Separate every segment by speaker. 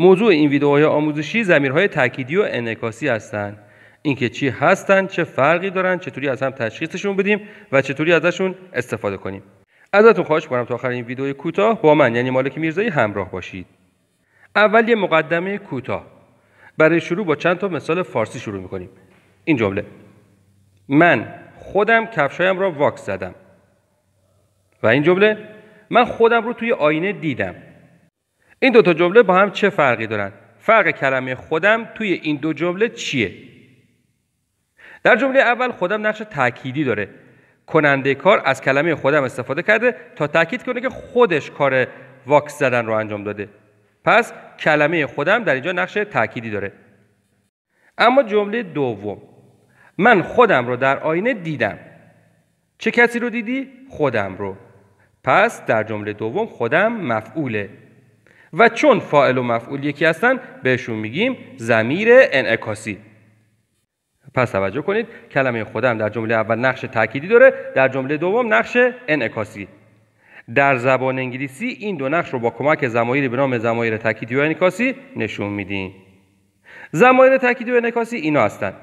Speaker 1: موضوع این ویدئوهای آموزشی زمیرهای تأکیدی و انعکاسی هستند اینکه چی هستند، چه فرقی دارن چطوری از هم تشخیصشون بدیم و چطوری ازشون استفاده کنیم ازتون خواهش میکنم تا آخر این ویدئوی کوتاه با من یعنی مالک میرزایی همراه باشید اول یه مقدمه کوتاه برای شروع با چند تا مثال فارسی شروع میکنیم این جمله من خودم کفشایم را واکس زدم و این جمله من خودم رو توی آینه دیدم این دوتا جمله با هم چه فرقی دارن فرق کلمه خودم توی این دو جمله چیه در جمله اول خودم نقش تأکیدی داره کننده کار از کلمه خودم استفاده کرده تا تاکید کنه که خودش کار واکس زدن رو انجام داده پس کلمه خودم در اینجا نقش تأکیدی داره اما جمله دوم من خودم رو در آینه دیدم چه کسی رو دیدی؟ خودم رو پس در جمله دوم خودم مفعوله و چون فاعل و مفعول یکی هستن بهشون میگیم زمیر انعکاسی پس توجه کنید کلمه خودم در جمله اول نقش تأکیدی داره در جمله دوم نقش انعکاسی در زبان انگلیسی این دو نقش رو با کمک زمایری به نام زمایر تأکیدی و انعکاسی نشون میدیم زمایر تأکیدی و انعکاسی اینا هستن.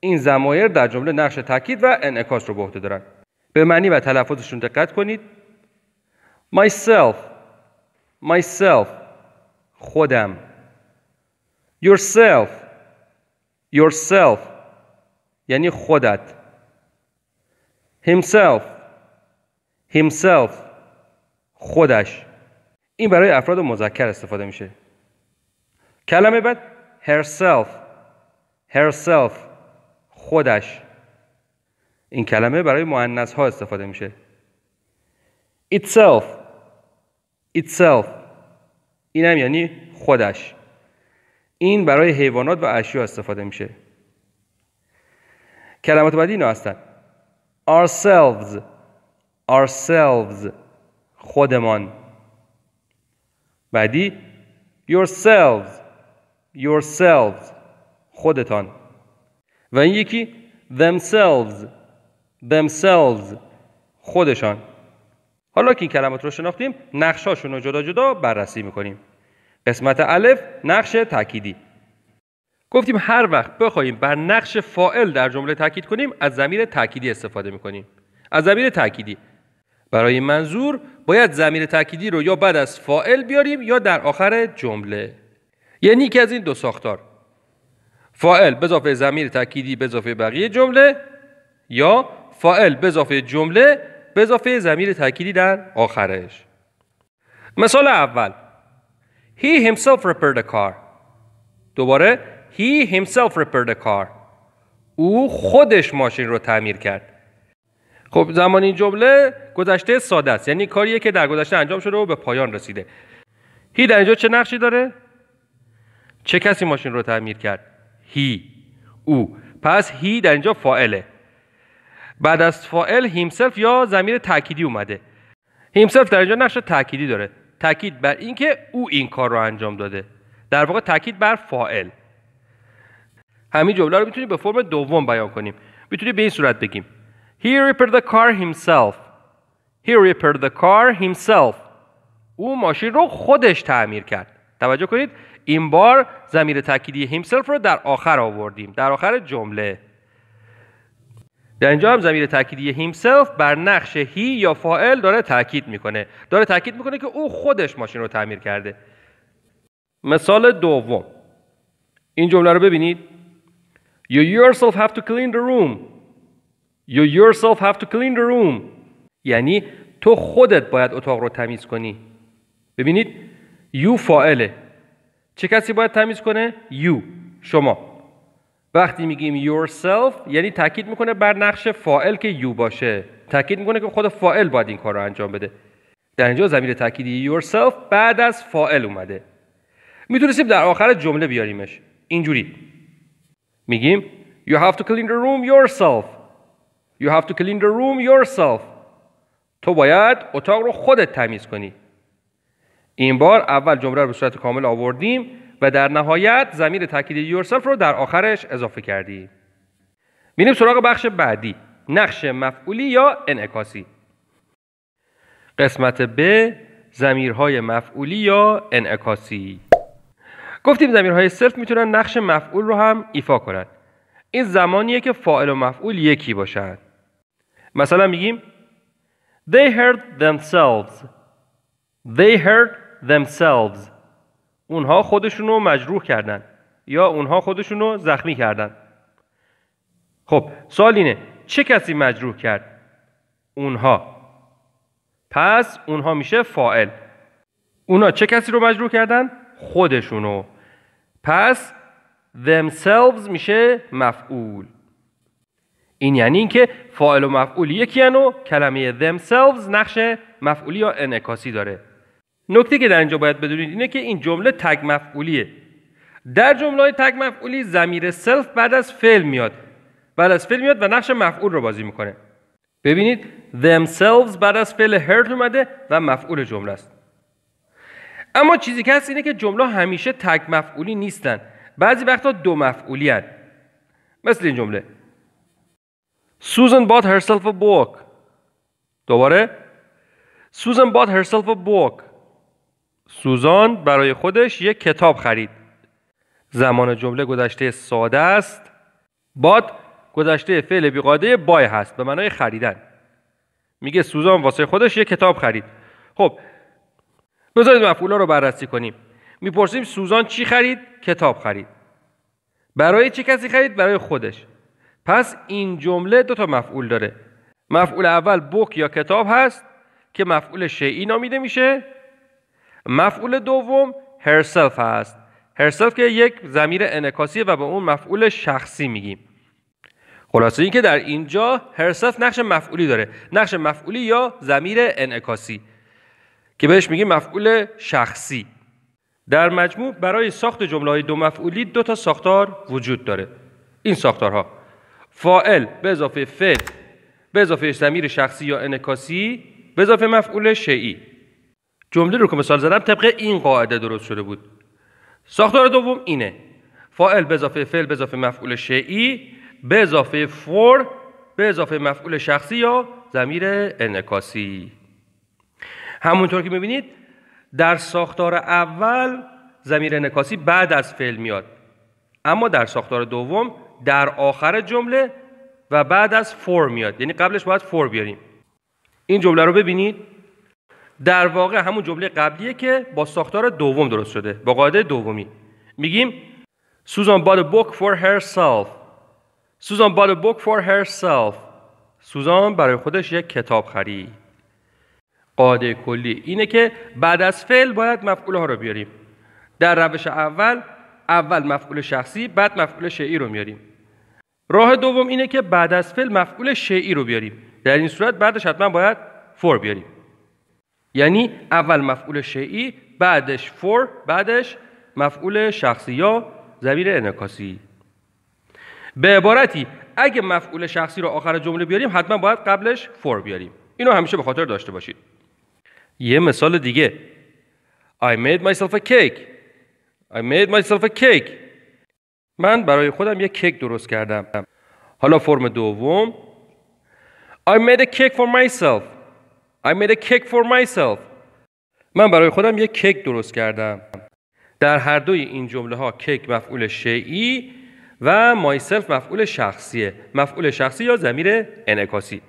Speaker 1: این زمایر در جمله نقش تأکید و انعکاس رو به عهده دارن به معنی و تلفظشون دقت کنید myself myself خودم yourself yourself یعنی خودت himself himself خودش این برای افراد مذکر استفاده میشه کلمه بعد herself herself خودش این کلمه برای مؤنث ها استفاده میشه itself itself اینم یعنی خودش این برای حیوانات و اشیا استفاده میشه کلمات بعدی اینا هستن ourselves ourselves خودمان بعدی yourselves yourselves خودتان و این یکی themselves themselves خودشان حالا که این کلمات رو شناختیم نقشاشون رو جدا جدا بررسی میکنیم قسمت الف نقش تأکیدی گفتیم هر وقت بخوایم بر نقش فائل در جمله تاکید کنیم از زمیر تأکیدی استفاده میکنیم از زمیر تأکیدی برای منظور باید زمیر تأکیدی رو یا بعد از فائل بیاریم یا در آخر جمله یعنی یکی از این دو ساختار فائل به اضافه زمیر تأکیدی به بقیه جمله یا فائل به جمله به اضافه زمیر تأکیدی در آخرش مثال اول He himself repaired a car دوباره He himself repaired a car او خودش ماشین رو تعمیر کرد خب زمان این جمله گذشته ساده است یعنی کاریه که در گذشته انجام شده و به پایان رسیده هی در اینجا چه نقشی داره چه کسی ماشین رو تعمیر کرد هی او پس هی در اینجا فائله. بعد از فائل هیمسلف یا زمیر تأکیدی اومده هیمسلف در اینجا نقش تأکیدی داره تأکید بر اینکه او این کار رو انجام داده در واقع تأکید بر فائل همین جمله رو میتونیم به فرم دوم بیان کنیم میتونیم به این صورت بگیم He repaired the car himself He repaired the car himself او ماشین رو خودش تعمیر کرد توجه کنید این بار زمیر تأکیدی himself رو در آخر آوردیم در آخر جمله در اینجا هم زمیر تأکیدی هیمسلف بر نقش هی یا فائل داره تاکید میکنه داره تاکید میکنه که او خودش ماشین رو تعمیر کرده مثال دوم این جمله رو ببینید You yourself have to clean the room You yourself have to clean the room یعنی تو خودت باید اتاق رو تمیز کنی ببینید You فائله چه کسی باید تمیز کنه؟ You شما وقتی میگیم yourself یعنی تاکید میکنه بر نقش فائل که یو باشه تاکید میکنه که خود فائل باید این کار رو انجام بده در اینجا زمیر تاکیدی yourself بعد از فائل اومده میتونستیم در آخر جمله بیاریمش اینجوری میگیم you have to clean the room yourself you have to clean the room yourself تو باید اتاق رو خودت تمیز کنی این بار اول جمله رو به صورت کامل آوردیم و در نهایت زمیر تاکید یورسلف رو در آخرش اضافه کردی میریم سراغ بخش بعدی نقش مفعولی یا انعکاسی قسمت ب زمیرهای مفعولی یا انعکاسی گفتیم زمیرهای صرف میتونن نقش مفعول رو هم ایفا کنند. این زمانیه که فاعل و مفعول یکی باشند. مثلا میگیم They heard themselves They heard themselves اونها خودشونو رو مجروح کردن یا اونها خودشونو زخمی کردن خب سوال اینه چه کسی مجروح کرد اونها پس اونها میشه فائل اونها چه کسی رو مجروح کردن خودشونو پس themselves میشه مفعول این یعنی اینکه فاعل و مفعول یکی و کلمه themselves نقش مفعولی یا انعکاسی داره نکته که در اینجا باید بدونید اینه که این جمله تگ مفعولیه در جمله های تگ مفعولی زمیر سلف بعد از فعل میاد بعد از فعل میاد و نقش مفعول رو بازی میکنه ببینید themselves بعد از فعل hurt اومده و مفعول جمله است اما چیزی که هست اینه که جمله همیشه تگ مفعولی نیستن بعضی وقتا دو مفعولی مثل این جمله Susan bought herself a book دوباره Susan bought herself a book سوزان برای خودش یک کتاب خرید زمان جمله گذشته ساده است باد گذشته فعل بیقاده بای هست به معنای خریدن میگه سوزان واسه خودش یک کتاب خرید خب بذارید مفعولا رو بررسی کنیم میپرسیم سوزان چی خرید کتاب خرید برای چه کسی خرید برای خودش پس این جمله دو تا مفعول داره مفعول اول بک یا کتاب هست که مفعول شیعی نامیده میشه مفعول دوم هرسلف هست هرسلف که یک ضمیر انکاسیه و به اون مفعول شخصی میگیم خلاصه اینکه در اینجا هرسلف نقش مفعولی داره نقش مفعولی یا ضمیر انعکاسی که بهش میگیم مفعول شخصی در مجموع برای ساخت جمله های دو مفعولی دو تا ساختار وجود داره این ساختارها فائل به اضافه فعل به اضافه زمیر شخصی یا انکاسی به اضافه مفعول شی. جمله رو که مثال زدم طبق این قاعده درست شده بود ساختار دوم اینه فاعل به اضافه فعل به اضافه مفعول شعی به اضافه فور به اضافه مفعول شخصی یا زمیر انکاسی همونطور که میبینید در ساختار اول زمیر انکاسی بعد از فعل میاد اما در ساختار دوم در آخر جمله و بعد از فور میاد یعنی قبلش باید فور بیاریم این جمله رو ببینید در واقع همون جمله قبلیه که با ساختار دوم درست شده با قاعده دومی میگیم سوزان bought herself سوزان herself سوزان برای خودش یک کتاب خری قاعده کلی اینه که بعد از فعل باید مفعول ها رو بیاریم در روش اول اول مفعول شخصی بعد مفعول شعی رو میاریم راه دوم اینه که بعد از فعل مفعول شعی رو بیاریم در این صورت بعدش حتما باید فور بیاریم یعنی اول مفعول شیعی بعدش فور بعدش مفعول شخصی یا زمیر انکاسی به عبارتی اگه مفعول شخصی رو آخر جمله بیاریم حتما باید قبلش فور بیاریم اینو همیشه به خاطر داشته باشید یه مثال دیگه I made myself a cake I made myself a cake من برای خودم یه کیک درست کردم حالا فرم دوم I made a cake for myself I made a cake for myself. من برای خودم یک کیک درست کردم. در هر دوی این جمله ها کیک مفعول شیعی و myself مفعول شخصیه. مفعول شخصی یا زمیر انعکاسی.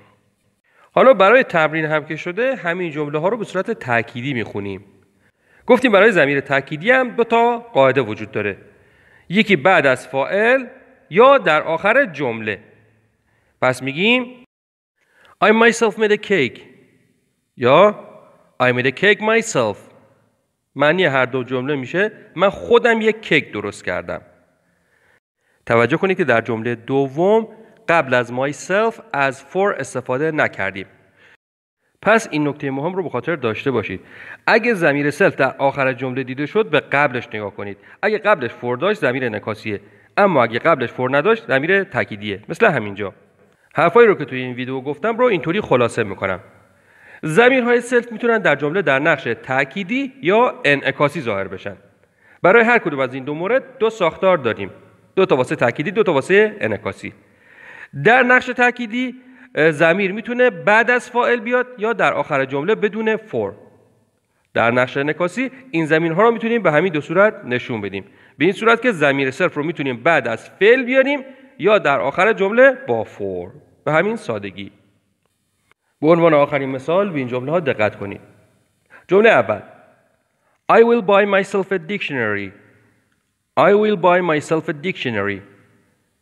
Speaker 1: حالا برای تمرین هم که شده همین جمله ها رو به صورت تأکیدی میخونیم. گفتیم برای زمیر تأکیدی هم دو تا قاعده وجود داره. یکی بعد از فائل یا در آخر جمله. پس میگیم I myself made a cake یا I made a cake myself معنی هر دو جمله میشه من خودم یک کیک درست کردم توجه کنید که در جمله دوم قبل از myself از for استفاده نکردیم پس این نکته مهم رو به خاطر داشته باشید اگه زمیر سلف در آخر جمله دیده شد به قبلش نگاه کنید اگه قبلش for داشت زمیر نکاسیه اما اگه قبلش for نداشت زمیر تکیدیه مثل همینجا حرفایی رو که توی این ویدیو گفتم رو اینطوری خلاصه میکنم های سلف میتونن در جمله در نقش تأکیدی یا انعکاسی ظاهر بشن برای هر کدوم از این دو مورد دو ساختار داریم دو تا واسه تأکیدی دو تا واسه انعکاسی در نقش تأکیدی زمیر میتونه بعد از فائل بیاد یا در آخر جمله بدون فور در نقش انعکاسی این زمین ها رو میتونیم به همین دو صورت نشون بدیم به این صورت که زمیر صرف رو میتونیم بعد از فعل بیاریم یا در آخر جمله با فور به همین سادگی به عنوان آخرین مثال به این جمله ها دقت کنید جمله اول I will buy myself a dictionary I will buy myself a dictionary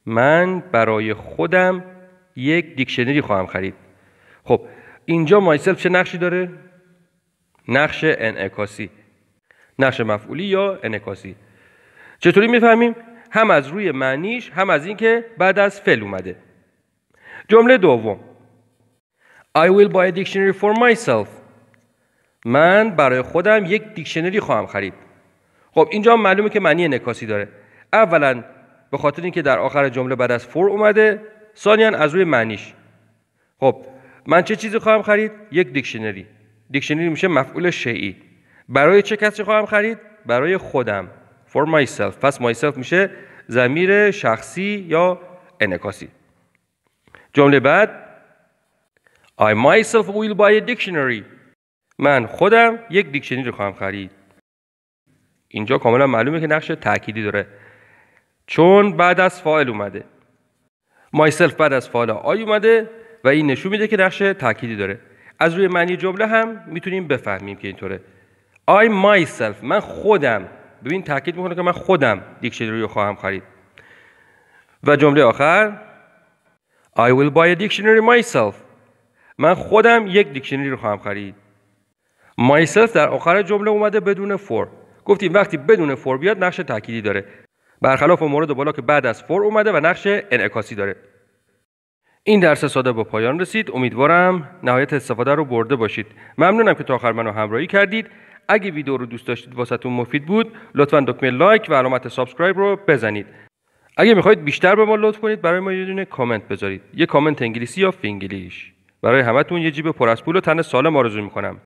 Speaker 1: من برای خودم یک دیکشنری خواهم خرید خب اینجا myself چه نقشی داره؟ نقش انعکاسی نقش مفعولی یا انعکاسی چطوری میفهمیم؟ هم از روی معنیش هم از اینکه بعد از فعل اومده جمله دوم I will buy a dictionary for myself من برای خودم یک دیکشنری خواهم خرید خب اینجا معلومه که معنی نکاسی داره اولا به خاطر اینکه در آخر جمله بعد از فور اومده ثانیا از روی معنیش خب من چه چیزی خواهم خرید یک دیکشنری دیکشنری میشه مفعول شیعی برای چه کسی خواهم خرید برای خودم for myself پس myself میشه زمیر شخصی یا انکاسی جمله بعد I myself will buy a dictionary. من خودم یک دیکشنری رو خواهم خرید. اینجا کاملا معلومه که نقش تأکیدی داره. چون بعد از فاعل اومده. myself بعد از فاعل آی اومده و این نشون میده که نقش تأکیدی داره. از روی معنی جمله هم میتونیم بفهمیم که اینطوره. I myself من خودم ببین تاکید میکنه که من خودم دیکشنری رو خواهم خرید. و جمله آخر I will buy a dictionary myself من خودم یک دیکشنری رو خواهم خرید مایسلف در آخر جمله اومده بدون فور. گفتیم وقتی بدون فور بیاد نقش تأکیدی داره برخلاف مورد بالا که بعد از فور اومده و نقش انعکاسی داره این درس ساده به پایان رسید امیدوارم نهایت استفاده رو برده باشید ممنونم که تا آخر منو همراهی کردید اگه ویدیو رو دوست داشتید واسهتون مفید بود لطفا دکمه لایک و علامت سابسکرایب رو بزنید اگه میخواید بیشتر به ما لطف کنید برای ما یه دونه کامنت بذارید یه کامنت انگلیسی یا فینگلیش برای همتون یه جیب پر از پول و تن سالم آرزو میکنم